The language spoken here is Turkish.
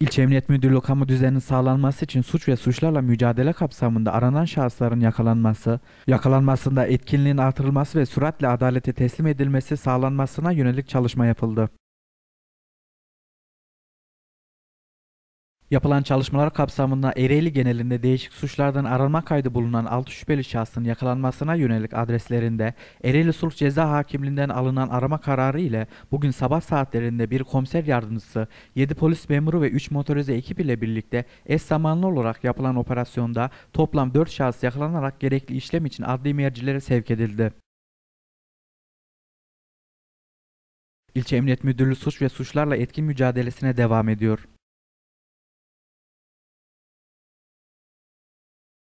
İlçe Emniyet Müdürlüğü kamu düzeninin sağlanması için suç ve suçlarla mücadele kapsamında aranan şahısların yakalanması, yakalanmasında etkinliğin artırılması ve süratle adalete teslim edilmesi sağlanmasına yönelik çalışma yapıldı. Yapılan çalışmalar kapsamında Ereğli genelinde değişik suçlardan arama kaydı bulunan 6 şüpheli şahsın yakalanmasına yönelik adreslerinde Ereğli Sulh Ceza Hakimliğinden alınan arama kararı ile bugün sabah saatlerinde bir komiser yardımcısı, 7 polis memuru ve 3 motorize ekip ile birlikte eş zamanlı olarak yapılan operasyonda toplam 4 şahıs yakalanarak gerekli işlem için adli mercilere sevk edildi. İlçe Emniyet Müdürlüğü suç ve suçlarla etkin mücadelesine devam ediyor.